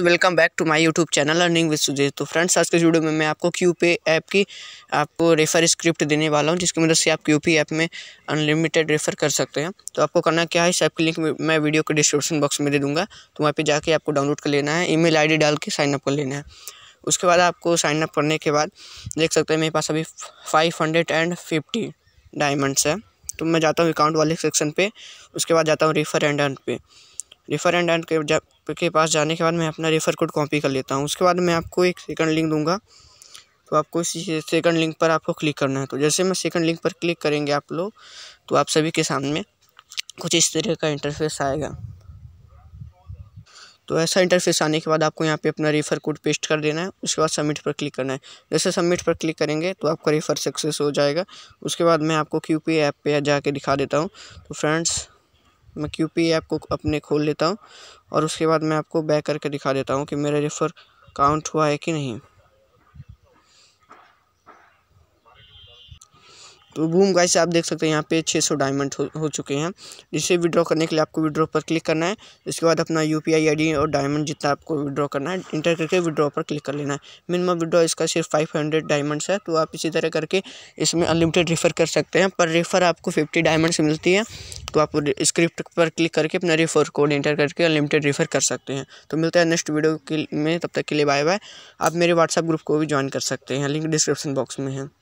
welcome back to my YouTube channel earning with Sujeet तो friends आज के वीडियो में मैं आपको क्यू पे ऐप की आपको रेफ़र स्क्रिप्ट देने वाला हूं जिसकी मदद से आप क्यू पी ऐप में अनलिमिटेड रेफ़र कर सकते हैं तो आपको करना क्या है इस ऐप की लिंक मैं वीडियो के डिस्क्रिप्शन बॉक्स में दे दूँगा तो वहाँ पर जाके आपको डाउनलोड कर लेना है ई मेल डाल के साइनअप कर लेना है उसके बाद आपको साइनअप करने के बाद देख सकते हैं मेरे पास अभी five hundred and fifty diamonds है तो मैं जाता हूँ अकाउंट वाले सेक्शन पर उसके बाद जाता हूँ रेफ़र एंड अर्न पे रेफर एंड एंड के जब के पास जाने के बाद मैं अपना रेफर कोड कॉपी कर लेता हूँ उसके बाद मैं आपको एक सेकंड लिंक दूंगा तो आपको इसी सेकंड लिंक पर आपको क्लिक करना है तो जैसे मैं सेकंड लिंक पर क्लिक करेंगे आप लोग तो आप सभी के सामने कुछ इस तरह का इंटरफेस आएगा तो ऐसा इंटरफेस आने के बाद आपको यहाँ पे अपना रेफर कोड पेस्ट कर देना है उसके बाद सबमिट पर क्लिक करना है जैसे सबमिट पर क्लिक करेंगे तो आपका रेफर सक्सेस हो जाएगा उसके बाद मैं आपको क्यू ऐप पे जाके दिखा देता हूँ तो फ्रेंड्स मैं क्यू पी ऐप को अपने खोल लेता हूँ और उसके बाद मैं आपको बैक करके दिखा देता हूँ कि मेरा रेफ़र काउंट हुआ है कि नहीं तो बूम गाइस आप देख सकते हैं यहाँ पे 600 डायमंड हो, हो चुके हैं जिसे विड्रॉ करने के लिए आपको विड्रॉ पर क्लिक करना है इसके बाद अपना यू पी और डायमंड जितना आपको विड्रॉ करना है इंटर करके विड्रॉ पर क्लिक कर लेना है मिनिमम विड्रॉ इसका सिर्फ फाइव हंड्रेड डायमंड्स है तो आप इसी तरह करके इसमें अनलिमिटेड रेफर कर सकते हैं पर रेफर आपको फिफ्टी डायमंड्स मिलती है तो आप स्क्रिप्ट पर क्लिक करके अपना रेफर कोड इंटर करके अनलिमिटेड रेफर कर सकते हैं तो मिलता है नेक्स्ट वीडियो के में तब तक के लिए बाय बाय आप मेरे व्हाट्सअप ग्रुप को भी ज्वाइन कर सकते हैं लिंक डिस्क्रिप्शन बॉक्स में है